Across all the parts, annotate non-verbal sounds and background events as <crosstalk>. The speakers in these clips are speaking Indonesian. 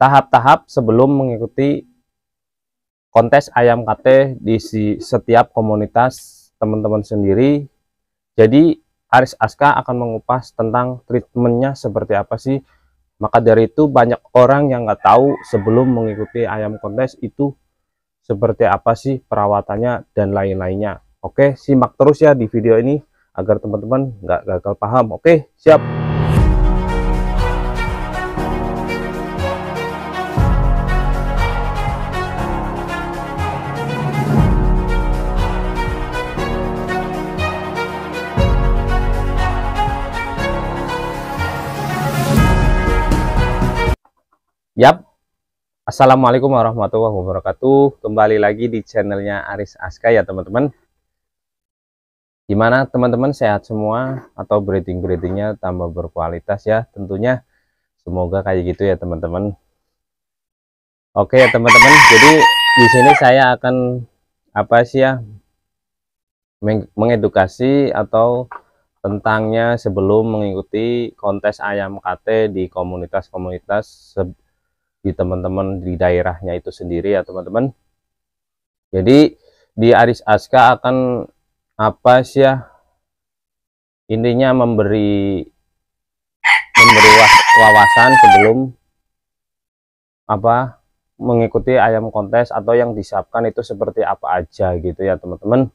tahap-tahap sebelum mengikuti kontes ayam kate di setiap komunitas teman-teman sendiri. Jadi Aris Aska akan mengupas tentang treatmentnya seperti apa sih. Maka dari itu banyak orang yang nggak tahu sebelum mengikuti ayam kontes itu seperti apa sih perawatannya dan lain-lainnya. Oke, simak terus ya di video ini agar teman-teman nggak gagal paham. Oke, siap. Yap, Assalamualaikum warahmatullahi wabarakatuh Kembali lagi di channelnya Aris Aska ya teman-teman Gimana teman-teman sehat semua atau breeding-breedingnya tambah berkualitas ya tentunya Semoga kayak gitu ya teman-teman Oke ya teman-teman jadi di sini saya akan apa sih ya mengedukasi atau tentangnya sebelum mengikuti kontes ayam KT di komunitas-komunitas di teman-teman di daerahnya itu sendiri ya teman-teman jadi di Aris Aska akan apa sih ya intinya memberi memberi wawasan sebelum apa mengikuti ayam kontes atau yang disiapkan itu seperti apa aja gitu ya teman-teman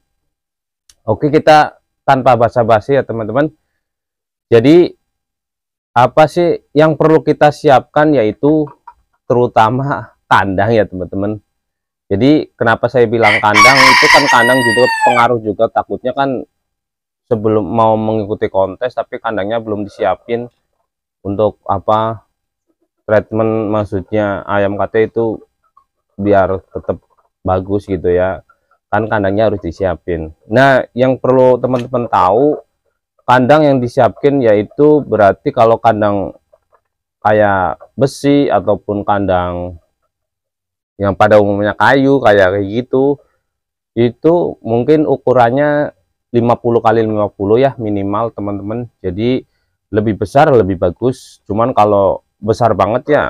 Oke kita tanpa basa-basi ya teman-teman jadi apa sih yang perlu kita siapkan yaitu terutama kandang ya teman-teman jadi kenapa saya bilang kandang itu kan kandang juga pengaruh juga takutnya kan sebelum mau mengikuti kontes tapi kandangnya belum disiapin untuk apa treatment maksudnya ayam KT itu biar tetap bagus gitu ya kan kandangnya harus disiapin nah yang perlu teman-teman tahu kandang yang disiapin yaitu berarti kalau kandang kayak besi ataupun kandang yang pada umumnya kayu kayak kayak gitu itu mungkin ukurannya 50 kali 50 ya minimal teman-teman jadi lebih besar lebih bagus cuman kalau besar banget ya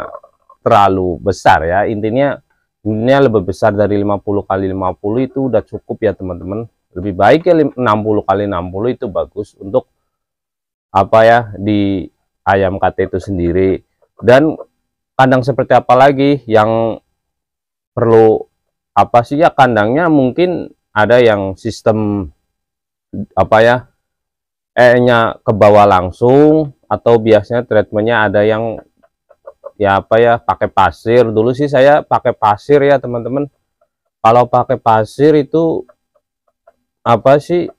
terlalu besar ya intinya intinya lebih besar dari 50 kali 50 itu udah cukup ya teman-teman lebih baik ya 60 kali 60 itu bagus untuk apa ya di ayam kate itu sendiri dan kandang seperti apa lagi yang perlu apa sih ya kandangnya mungkin ada yang sistem apa ya E-nya ke bawah langsung atau biasanya treatmentnya ada yang ya apa ya pakai pasir dulu sih saya pakai pasir ya teman-teman kalau pakai pasir itu apa sih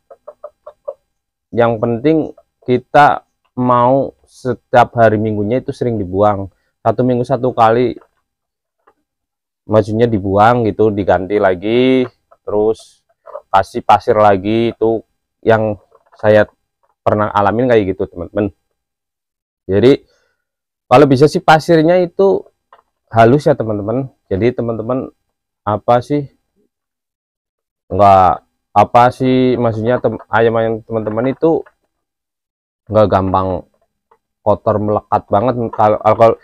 yang penting kita mau setiap hari minggunya itu sering dibuang satu minggu satu kali majunya dibuang gitu diganti lagi terus kasih pasir lagi itu yang saya pernah alamin kayak gitu teman-teman jadi kalau bisa sih pasirnya itu halus ya teman-teman jadi teman-teman apa sih enggak apa sih maksudnya ayam-ayam teman-teman itu enggak gampang kotor melekat banget kalau alkohol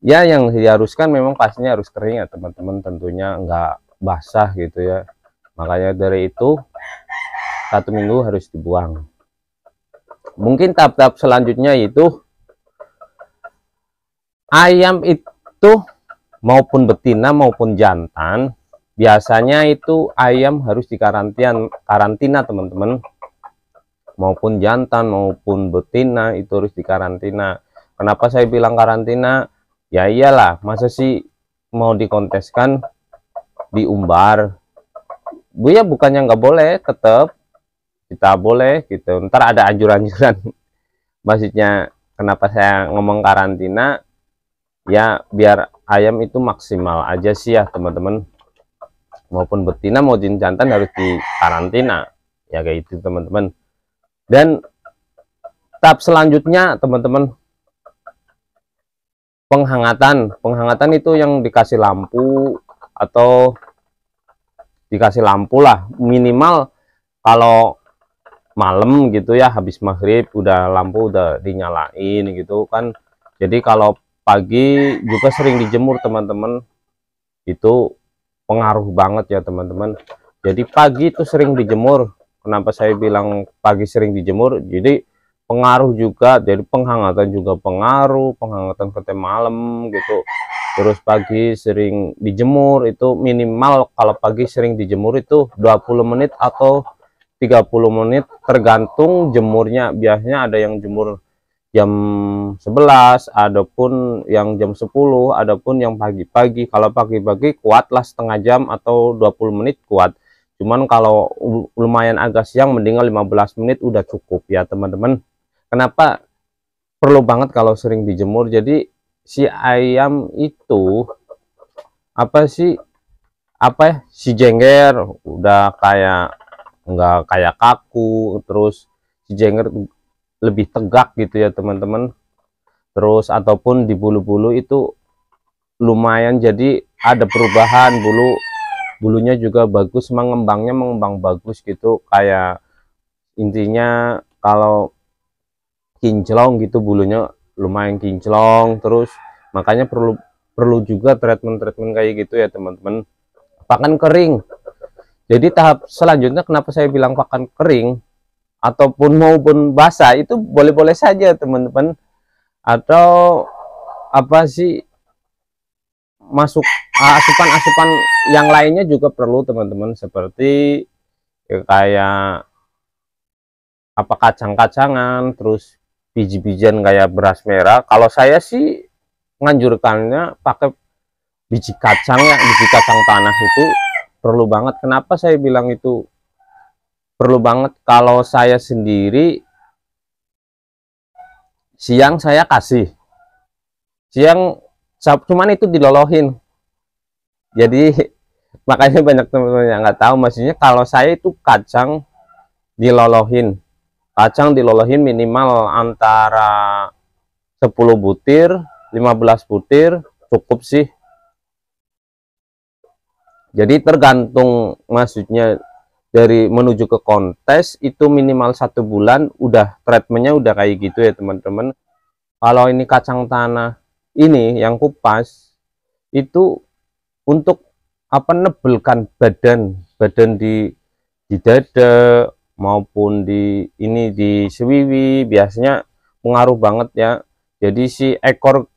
ya yang diharuskan memang pastinya harus kering ya teman-teman tentunya enggak basah gitu ya makanya dari itu satu minggu harus dibuang mungkin tahap-tahap selanjutnya itu ayam itu maupun betina maupun jantan biasanya itu ayam harus dikarantina karantina teman-teman maupun jantan maupun betina itu harus dikarantina kenapa saya bilang karantina ya iyalah masa sih mau dikonteskan diumbar bu ya bukannya nggak boleh tetap kita boleh gitu ntar ada anjuran-anjuran <laughs> maksudnya kenapa saya ngomong karantina ya biar ayam itu maksimal aja sih ya teman-teman maupun betina maupun jantan harus dikarantina ya kayak itu teman-teman dan tahap selanjutnya teman-teman penghangatan penghangatan itu yang dikasih lampu atau dikasih lampu lah minimal kalau malam gitu ya habis maghrib udah lampu udah dinyalain gitu kan jadi kalau pagi juga sering dijemur teman-teman itu pengaruh banget ya teman-teman jadi pagi itu sering dijemur kenapa saya bilang pagi sering dijemur jadi pengaruh juga jadi penghangatan juga pengaruh penghangatan ke malam gitu terus pagi sering dijemur itu minimal kalau pagi sering dijemur itu 20 menit atau 30 menit tergantung jemurnya biasanya ada yang jemur jam 11 adapun yang jam 10 adapun yang pagi-pagi kalau pagi-pagi kuatlah setengah jam atau 20 menit kuat cuman kalau lumayan agak siang mendingan 15 menit udah cukup ya teman-teman kenapa perlu banget kalau sering dijemur jadi si ayam itu apa sih apa ya si jengger udah kayak nggak kayak kaku terus si jengger lebih tegak gitu ya teman-teman terus ataupun di bulu-bulu itu lumayan jadi ada perubahan bulu bulunya juga bagus mengembangnya mengembang bagus gitu kayak intinya kalau kinclong gitu bulunya lumayan kinclong terus makanya perlu perlu juga treatment-treatment kayak gitu ya teman-teman pakan kering jadi tahap selanjutnya kenapa saya bilang pakan kering ataupun maupun basah itu boleh-boleh saja teman-teman atau apa sih masuk ah, asupan-asupan yang lainnya juga perlu teman-teman seperti ya, kayak apa kacang-kacangan terus biji-bijian kayak beras merah kalau saya sih nganjurkannya pakai biji kacang ya biji kacang tanah itu perlu banget kenapa saya bilang itu perlu banget kalau saya sendiri siang saya kasih siang cuman itu dilolohin jadi <laughs> makanya banyak teman-teman yang nggak tahu maksudnya kalau saya itu kacang dilolohin kacang dilolohin minimal antara 10 butir 15 butir cukup sih jadi tergantung maksudnya dari menuju ke kontes itu minimal satu bulan udah treatmentnya udah kayak gitu ya teman-teman kalau ini kacang tanah ini yang kupas itu untuk apa nebelkan badan badan di di dada maupun di ini di sewiwi biasanya pengaruh banget ya jadi si ekor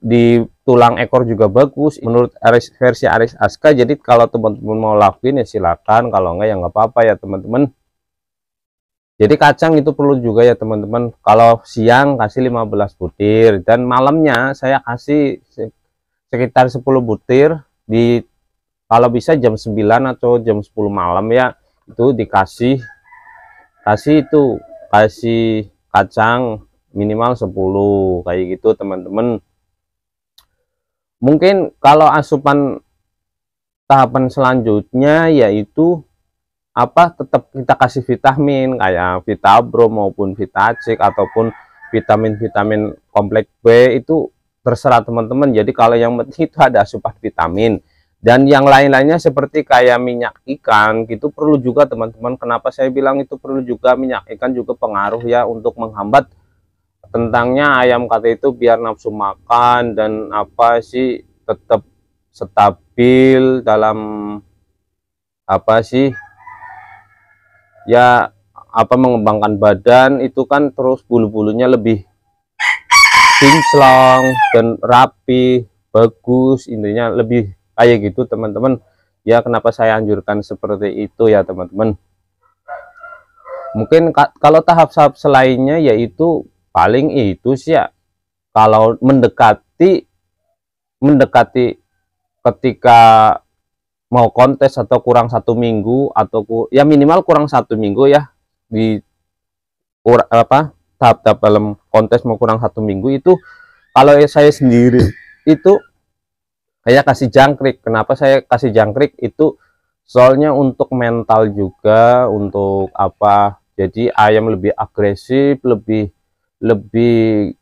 di tulang ekor juga bagus menurut Aris, versi Aris Aska jadi kalau teman-teman mau lakuin ya silakan kalau enggak ya enggak apa-apa ya teman-teman jadi kacang itu perlu juga ya teman-teman kalau siang kasih 15 butir dan malamnya saya kasih sekitar 10 butir di kalau bisa jam 9 atau jam 10 malam ya itu dikasih kasih itu kasih kacang minimal 10 kayak gitu teman-teman mungkin kalau asupan tahapan selanjutnya yaitu apa tetap kita kasih vitamin kayak Vitabro maupun Vitacik ataupun vitamin-vitamin kompleks B itu terserah teman-teman. Jadi kalau yang penting itu ada asupan vitamin dan yang lain-lainnya seperti kayak minyak ikan gitu perlu juga teman-teman. Kenapa saya bilang itu perlu juga minyak ikan juga pengaruh ya untuk menghambat tentangnya ayam kata itu biar nafsu makan dan apa sih tetap stabil dalam apa sih ya apa mengembangkan badan itu kan terus bulu-bulunya lebih kinclong dan rapi bagus intinya lebih kayak gitu teman-teman ya kenapa saya anjurkan seperti itu ya teman-teman mungkin kalau tahap-tahap selainnya yaitu paling itu sih ya kalau mendekati mendekati ketika mau kontes atau kurang satu minggu atau ku, ya minimal kurang satu minggu ya di kur, apa tahap-tahap dalam kontes mau kurang satu minggu itu kalau ya saya sendiri itu saya kasih jangkrik kenapa saya kasih jangkrik itu soalnya untuk mental juga untuk apa jadi ayam lebih agresif lebih lebih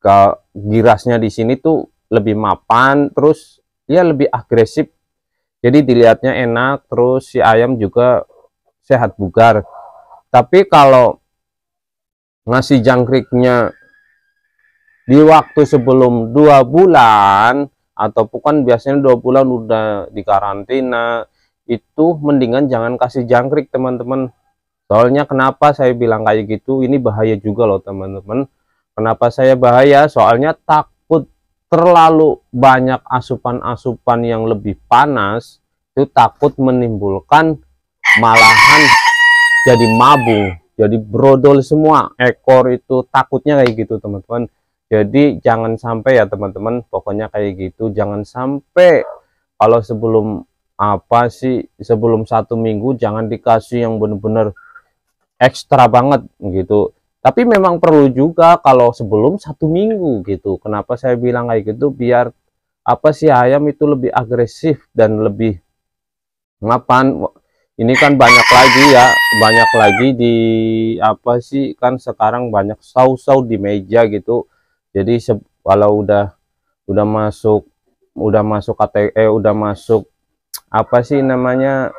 ke girasnya di sini tuh lebih mapan terus ya lebih agresif jadi dilihatnya enak terus si ayam juga sehat bugar tapi kalau nasi jangkriknya di waktu sebelum dua bulan atau bukan biasanya dua bulan udah di karantina itu mendingan jangan kasih jangkrik teman-teman soalnya kenapa saya bilang kayak gitu ini bahaya juga loh teman-teman kenapa saya bahaya soalnya tak terlalu banyak asupan-asupan yang lebih panas itu takut menimbulkan malahan jadi mabung jadi brodol semua ekor itu takutnya kayak gitu teman-teman jadi jangan sampai ya teman-teman pokoknya kayak gitu jangan sampai kalau sebelum apa sih sebelum satu minggu jangan dikasih yang bener-bener ekstra banget gitu tapi memang perlu juga kalau sebelum satu minggu gitu kenapa saya bilang kayak gitu biar apa sih ayam itu lebih agresif dan lebih ngapain ini kan banyak lagi ya banyak lagi di apa sih kan sekarang banyak saus-saus di meja gitu jadi kalau udah udah masuk udah masuk kate eh udah masuk apa sih namanya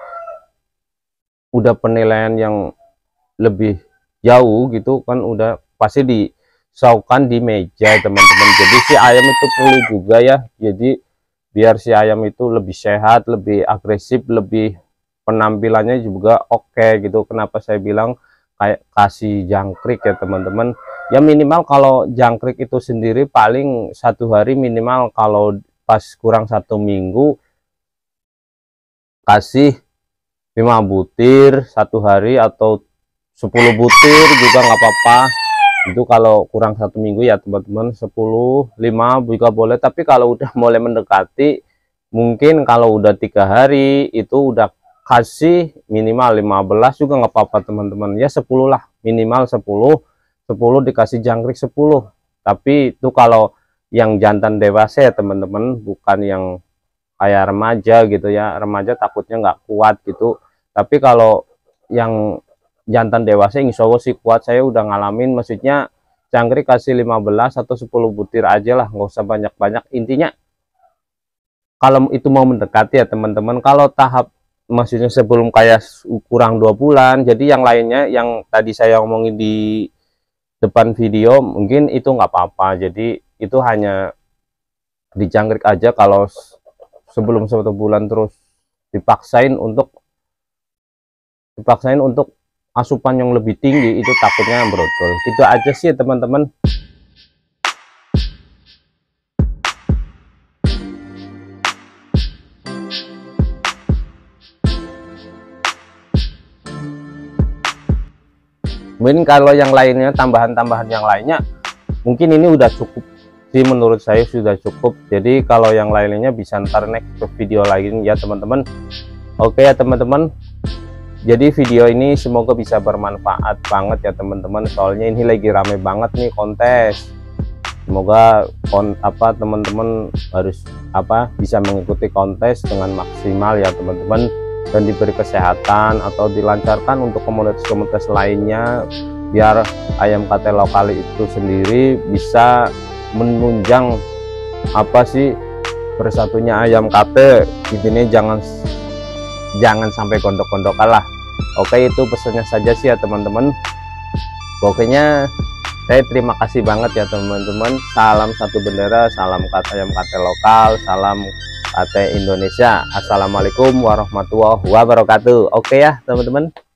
udah penilaian yang lebih jauh gitu kan udah pasti disaukan di meja teman-teman jadi si ayam itu perlu juga ya jadi biar si ayam itu lebih sehat lebih agresif lebih penampilannya juga oke okay, gitu kenapa saya bilang kayak kasih jangkrik ya teman-teman ya minimal kalau jangkrik itu sendiri paling satu hari minimal kalau pas kurang satu minggu kasih 5 butir satu hari atau 10 butir juga nggak apa-apa itu kalau kurang satu minggu ya teman-teman 10 5 juga boleh tapi kalau udah <laughs> mulai mendekati mungkin kalau udah tiga hari itu udah kasih minimal 15 juga nggak apa-apa teman-teman ya 10 lah minimal 10 10 dikasih jangkrik 10 tapi itu kalau yang jantan dewasa ya teman-teman bukan yang kayak remaja gitu ya remaja takutnya nggak kuat gitu tapi kalau yang jantan dewasa yang insyaallah sih kuat saya udah ngalamin maksudnya jangkrik kasih 15 atau 10 butir aja lah nggak usah banyak-banyak intinya kalau itu mau mendekati ya teman-teman kalau tahap maksudnya sebelum kayak kurang dua bulan jadi yang lainnya yang tadi saya omongin di depan video mungkin itu nggak apa-apa jadi itu hanya di jangkrik aja kalau sebelum satu bulan terus dipaksain untuk dipaksain untuk asupan yang lebih tinggi itu takutnya brodol Itu aja sih teman-teman mungkin kalau yang lainnya tambahan-tambahan yang lainnya mungkin ini udah cukup sih menurut saya sudah cukup jadi kalau yang lainnya bisa ntar next ke video lain ya teman-teman oke ya teman-teman jadi video ini semoga bisa bermanfaat banget ya teman-teman soalnya ini lagi rame banget nih kontes semoga kon, apa teman-teman harus apa bisa mengikuti kontes dengan maksimal ya teman-teman dan diberi kesehatan atau dilancarkan untuk komunitas-komunitas lainnya biar ayam kate lokal itu sendiri bisa menunjang apa sih bersatunya ayam kate di sini jangan jangan sampai kondok-kondok kalah oke itu pesannya saja sih ya teman-teman pokoknya saya terima kasih banget ya teman-teman salam satu bendera salam kata ayam kate lokal salam kate Indonesia assalamualaikum warahmatullahi wabarakatuh oke ya teman-teman